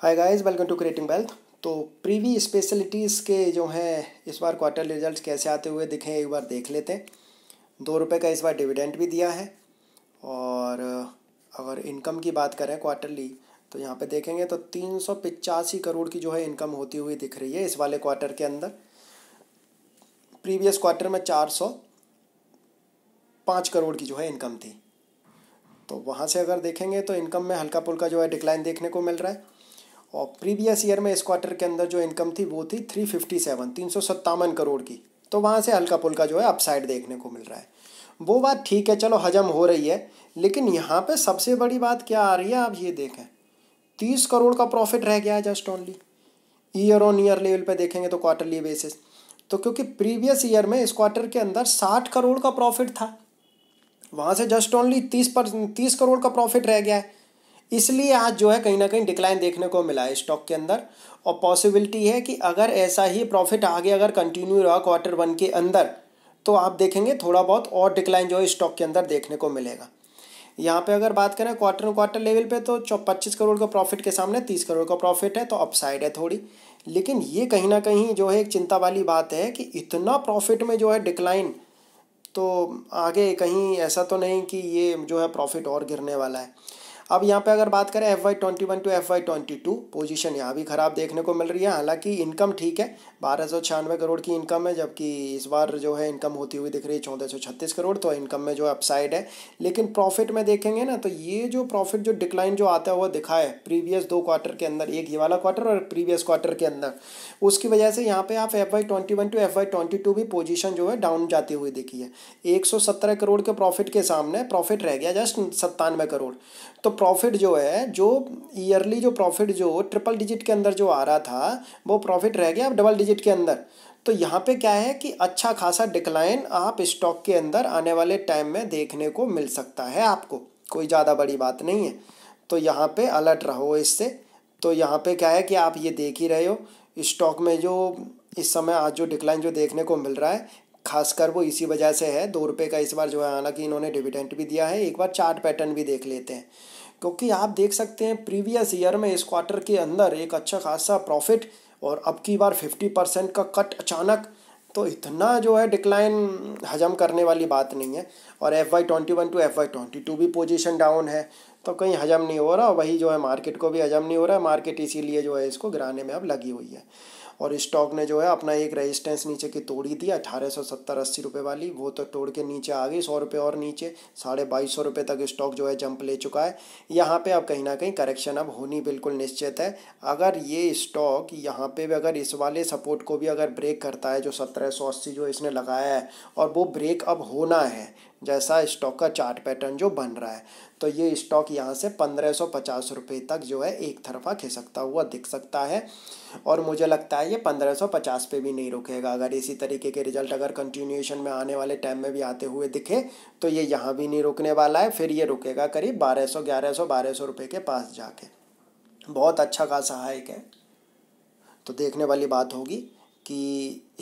hi guys welcome to creating wealth तो Privi specialities के जो हैं इस बार क्वार्टरली रिजल्ट्स कैसे आते हुए दिखें एक बार देख लेते हैं दो रुपये का इस बार डिविडेंड भी दिया है और अगर इनकम की बात करें क्वार्टरली तो यहाँ पे देखेंगे तो तीन सौ पिचासी करोड़ की जो है इनकम होती हुई दिख रही है इस वाले क्वार्टर के अंदर प्रीवियस क्वार्टर में चार सौ पाँच करोड़ की जो है इनकम थी तो वहाँ से अगर देखेंगे तो इनकम में हल्का पुल्का जो है डिक्लाइन देखने को मिल रहा है और प्रीवियस ईयर में इस क्वार्टर के अंदर जो इनकम थी वो थी थ्री फिफ्टी सेवन तीन सौ सत्तावन करोड़ की तो वहाँ से हल्का पुल्का जो है अपसाइड देखने को मिल रहा है वो बात ठीक है चलो हजम हो रही है लेकिन यहाँ पे सबसे बड़ी बात क्या आ रही है आप ये देखें तीस करोड़ का प्रॉफिट रह गया है just only year on year level पे देखेंगे तो क्वार्टरली बेसिस तो क्योंकि प्रीवियस ईयर में इस क्वार्टर के अंदर साठ करोड़ का प्रॉफिट था वहाँ से जस्ट ओनली तीस पर तीस करोड़ का प्रॉफिट रह गया है इसलिए आज जो है कहीं ना कहीं डिक्लाइन देखने को मिला है स्टॉक के अंदर और पॉसिबिलिटी है कि अगर ऐसा ही प्रॉफिट आगे अगर कंटिन्यू रहा क्वार्टर वन के अंदर तो आप देखेंगे थोड़ा बहुत और डिक्लाइन जो है स्टॉक के अंदर देखने को मिलेगा यहाँ पे अगर बात करें क्वार्टर क्वार्टर लेवल पे तो पच्चीस करोड़ का प्रॉफिट के सामने तीस करोड़ का प्रॉफिट है तो अपसाइड है थोड़ी लेकिन ये कहीं ना कहीं जो है एक चिंता वाली बात है कि इतना प्रॉफिट में जो है डिक्लाइन तो आगे कहीं ऐसा तो नहीं कि ये जो है प्रॉफिट और गिरने वाला है अब यहाँ पे अगर बात करें F Y twenty one to F Y twenty two position यहाँ भी ख़राब देखने को मिल रही है हालांकि इनकम ठीक है बारह सौ छियानवे करोड़ की इनकम है जबकि इस बार जो है इनकम होती हुई दिख रही है चौदह सौ छत्तीस करोड़ तो इनकम में जो अपसाइड है लेकिन प्रॉफिट में देखेंगे ना तो ये जो प्रॉफिट जो डिक्लाइन जो आता हुआ दिखा है प्रीवियस दो क्वार्टर के अंदर एक ये वाला क्वार्टर और प्रीवियस क्वार्टर के अंदर उसकी वजह से यहाँ पर आप F Y twenty one to F Y twenty two भी पोजिशन जो है डाउन जाती हुई दिखी है एक सौ सत्रह करोड़ के प्रॉफिट के सामने प्रॉफिट रह गया जस्ट सत्तानवे करोड़ तो प्रॉफिट जो है जो ईयरली जो प्रॉफिट जो ट्रिपल डिजिट के अंदर जो आ रहा था वो प्रॉफिट रह गया अब डबल डिजिट के अंदर तो यहाँ पे क्या है कि अच्छा खासा डिक्लाइन आप स्टॉक के अंदर आने वाले टाइम में देखने को मिल सकता है आपको कोई ज़्यादा बड़ी बात नहीं है तो यहाँ पे अलर्ट रहो इससे तो यहाँ पे क्या है कि आप ये देख ही रहे हो स्टॉक में जो इस समय आज जो डिक्लाइन जो देखने को मिल रहा है खासकर वो इसी वजह से है दो रुपये का इस बार जो है हालांकि इन्होंने डिविडेंट भी दिया है एक बार चार्ट पैटर्न भी देख लेते हैं क्योंकि आप देख सकते हैं प्रीवियस ईयर में इस क्वार्टर के अंदर एक अच्छा खासा प्रॉफिट और अब की बार फिफ्टी परसेंट का कट अचानक तो इतना जो है डिक्लाइन हजम करने वाली बात नहीं है और F Y twenty one to F Y twenty two भी पोजीशन डाउन है तो कहीं हजम नहीं हो रहा वही जो है मार्केट को भी हजम नहीं हो रहा है मार्केट इसीलिए जो है इसको गिराने में अब लगी हुई है और स्टॉक ने जो है अपना एक रेजिस्टेंस नीचे की तोड़ी थी अठारह सौ सत्तर अस्सी रुपये वाली वो तो तोड़ के नीचे आ गई सौ रुपये और नीचे साढ़े बाईस सौ रुपये तक स्टॉक जो है जंप ले चुका है यहाँ पे अब कहीं ना कहीं करेक्शन अब होनी बिल्कुल निश्चित है अगर ये स्टॉक यहाँ पे भी अगर इस वाले सपोर्ट को भी अगर ब्रेक करता है जो सत्रह सौ अस्सी जो इसने लगाया है और वो ब्रेक अब होना है जैसा स्टॉक का चार्ट पैटर्न जो बन रहा है तो ये स्टॉक यहाँ से पंद्रह सौ पचास रुपये तक जो है एक तरफा खिसकता हुआ दिख सकता है और मुझे लगता है ये पंद्रह सौ पचास पे भी नहीं रुकेगा अगर इसी तरीके के रिजल्ट अगर कंटिन्यूएशन में आने वाले टाइम में भी आते हुए दिखे तो ये यहाँ भी नहीं रुकने वाला है फिर ये रुकेगा करीब बारह सौ ग्यारह सौ बारह सौ रुपये के पास जाके बहुत अच्छा खासा हाइक है तो देखने वाली बात होगी कि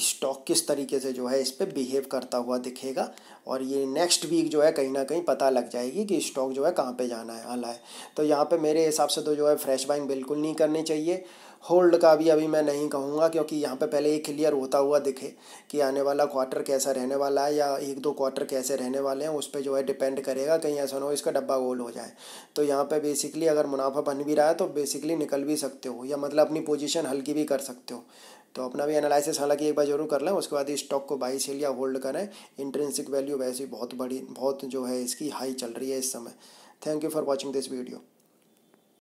स्टॉक किस तरीके से जो है इस पर बिहेव करता हुआ दिखेगा और ये नेक्स्ट वीक जो है कहीं ना कहीं पता लग जाएगी कि स्टॉक जो है कहाँ पे जाना है आला है तो यहाँ पे मेरे हिसाब से तो जो है फ्रेश बाइंग बिल्कुल नहीं करनी चाहिए होल्ड का भी अभी मैं नहीं कहूँगा क्योंकि यहाँ पे पहले ये क्लियर होता हुआ दिखे कि आने वाला क्वार्टर कैसा रहने वाला है या एक दो क्वार्टर कैसे रहने वाले हैं उस पर जो है डिपेंड करेगा कहीं ऐसा ना हो इसका डब्बा गोल हो जाए तो यहाँ पे बेसिकली अगर मुनाफा बन भी रहा है तो बेसिकली निकल भी सकते हो या मतलब अपनी पोजिशन हल्की भी कर सकते हो तो अपना भी एनालिसिस हालांकि एक बार बाय जरूर कर लें उसके बाद इस स्टॉक को बाई सेल या होल्ड करें इंट्रेंसिक वैल्यू वैसे बहुत बड़ी बहुत जो है इसकी हाई चल रही है इस समय thank you for watching this video